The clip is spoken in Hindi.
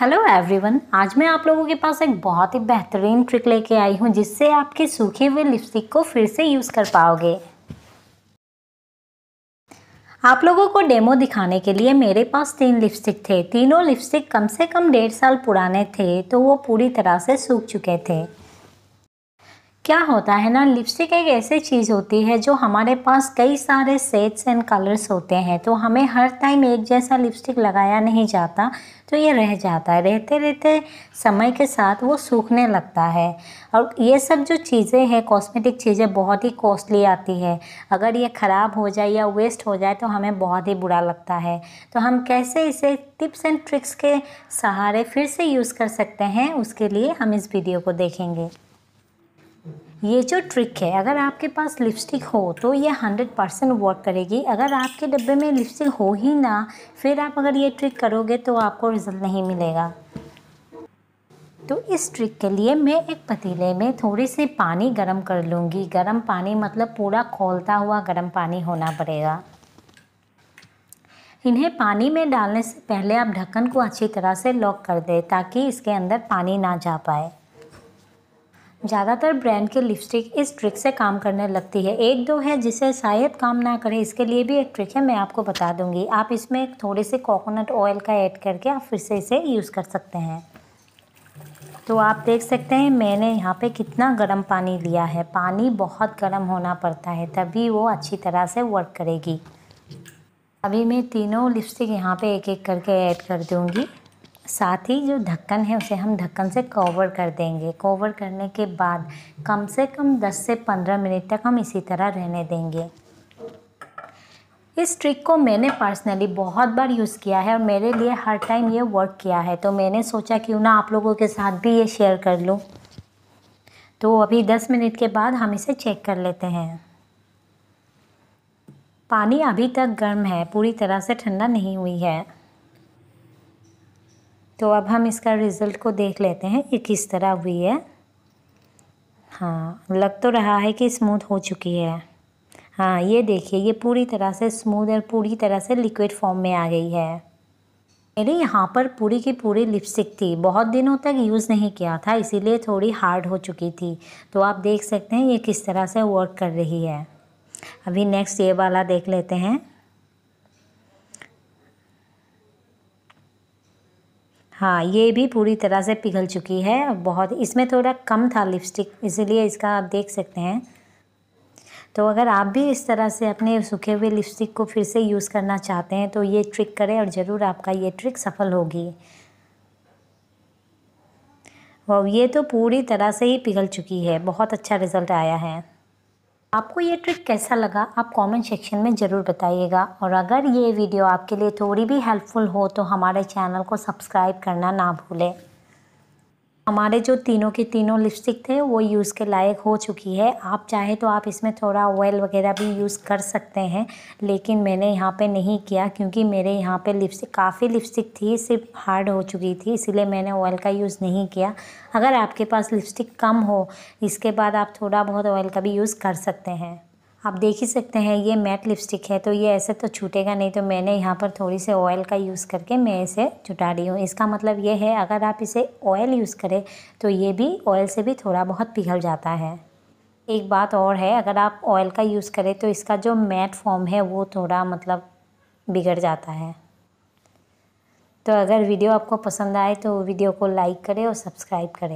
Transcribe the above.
हेलो एवरीवन आज मैं आप लोगों के पास एक बहुत ही बेहतरीन ट्रिक लेके आई हूँ जिससे आपके सूखे हुए लिपस्टिक को फिर से यूज़ कर पाओगे आप लोगों को डेमो दिखाने के लिए मेरे पास तीन लिपस्टिक थे तीनों लिपस्टिक कम से कम डेढ़ साल पुराने थे तो वो पूरी तरह से सूख चुके थे क्या होता है ना लिपस्टिक एक ऐसी चीज़ होती है जो हमारे पास कई सारे सेट्स एंड कलर्स होते हैं तो हमें हर टाइम एक जैसा लिपस्टिक लगाया नहीं जाता तो ये रह जाता है रहते रहते समय के साथ वो सूखने लगता है और ये सब जो चीज़ें हैं कॉस्मेटिक चीज़ें बहुत ही कॉस्टली आती है अगर ये ख़राब हो जाए या वेस्ट हो जाए तो हमें बहुत ही बुरा लगता है तो हम कैसे इसे टिप्स एंड ट्रिक्स के सहारे फिर से यूज़ कर सकते हैं उसके लिए हम इस वीडियो को देखेंगे ये जो ट्रिक है अगर आपके पास लिपस्टिक हो तो ये हंड्रेड परसेंट वर्क करेगी अगर आपके डब्बे में लिपस्टिक हो ही ना फिर आप अगर ये ट्रिक करोगे तो आपको रिज़ल्ट नहीं मिलेगा तो इस ट्रिक के लिए मैं एक पतीले में थोड़े से पानी गर्म कर लूँगी गर्म पानी मतलब पूरा खोलता हुआ गर्म पानी होना पड़ेगा इन्हें पानी में डालने से पहले आप ढक्कन को अच्छी तरह से लॉक कर दें ताकि इसके अंदर पानी ना जा पाए ज़्यादातर ब्रांड के लिपस्टिक इस ट्रिक से काम करने लगती है एक दो है जिसे शायद काम ना करे इसके लिए भी एक ट्रिक है मैं आपको बता दूंगी आप इसमें थोड़े से कोकोनट ऑयल का ऐड करके आप फिर से इसे यूज़ कर सकते हैं तो आप देख सकते हैं मैंने यहाँ पे कितना गर्म पानी लिया है पानी बहुत गर्म होना पड़ता है तभी वो अच्छी तरह से वर्क करेगी अभी मैं तीनों लिपस्टिक यहाँ पर एक एक करके ऐड कर दूँगी साथ ही जो ढक्कन है उसे हम ढक्कन से कवर कर देंगे कवर करने के बाद कम से कम 10 से 15 मिनट तक हम इसी तरह रहने देंगे इस ट्रिक को मैंने पर्सनली बहुत बार यूज़ किया है और मेरे लिए हर टाइम ये वर्क किया है तो मैंने सोचा क्यों ना आप लोगों के साथ भी ये शेयर कर लूँ तो अभी 10 मिनट के बाद हम इसे चेक कर लेते हैं पानी अभी तक गर्म है पूरी तरह से ठंडा नहीं हुई है तो अब हम इसका रिज़ल्ट को देख लेते हैं ये किस तरह हुई है हाँ लग तो रहा है कि स्मूथ हो चुकी है हाँ ये देखिए ये पूरी तरह से स्मूथ और पूरी तरह से लिक्विड फॉर्म में आ गई है मेरे यहाँ पर पूरी की पूरी लिपस्टिक थी बहुत दिनों तक यूज़ नहीं किया था इसीलिए थोड़ी हार्ड हो चुकी थी तो आप देख सकते हैं ये किस तरह से वर्क कर रही है अभी नेक्स्ट ये वाला देख लेते हैं हाँ ये भी पूरी तरह से पिघल चुकी है बहुत इसमें थोड़ा कम था लिपस्टिक इसीलिए इसका आप देख सकते हैं तो अगर आप भी इस तरह से अपने सूखे हुए लिपस्टिक को फिर से यूज़ करना चाहते हैं तो ये ट्रिक करें और ज़रूर आपका ये ट्रिक सफल होगी और ये तो पूरी तरह से ही पिघल चुकी है बहुत अच्छा रिज़ल्ट आया है आपको ये ट्रिक कैसा लगा आप कमेंट सेक्शन में ज़रूर बताइएगा और अगर ये वीडियो आपके लिए थोड़ी भी हेल्पफुल हो तो हमारे चैनल को सब्सक्राइब करना ना भूलें हमारे जो तीनों के तीनों लिपस्टिक थे वो यूज़ के लायक हो चुकी है आप चाहे तो आप इसमें थोड़ा ऑयल वगैरह भी यूज़ कर सकते हैं लेकिन मैंने यहाँ पे नहीं किया क्योंकि मेरे यहाँ पे लिपस्टिक काफ़ी लिपस्टिक थी सिर्फ हार्ड हो चुकी थी इसीलिए मैंने ऑयल का यूज़ नहीं किया अगर आपके पास लिपस्टिक कम हो इसके बाद आप थोड़ा बहुत ऑयल का भी यूज़ कर सकते हैं आप देख ही सकते हैं ये मैट लिपस्टिक है तो ये ऐसे तो छूटेगा नहीं तो मैंने यहाँ पर थोड़ी से ऑयल का यूज़ करके मैं इसे छुटा रही हूँ इसका मतलब ये है अगर आप इसे ऑयल यूज़ करें तो ये भी ऑयल से भी थोड़ा बहुत पिघल जाता है एक बात और है अगर आप ऑयल का यूज़ करें तो इसका जो मैट फॉर्म है वो थोड़ा मतलब बिगड़ जाता है तो अगर वीडियो आपको पसंद आए तो वीडियो को लाइक करें और सब्सक्राइब करें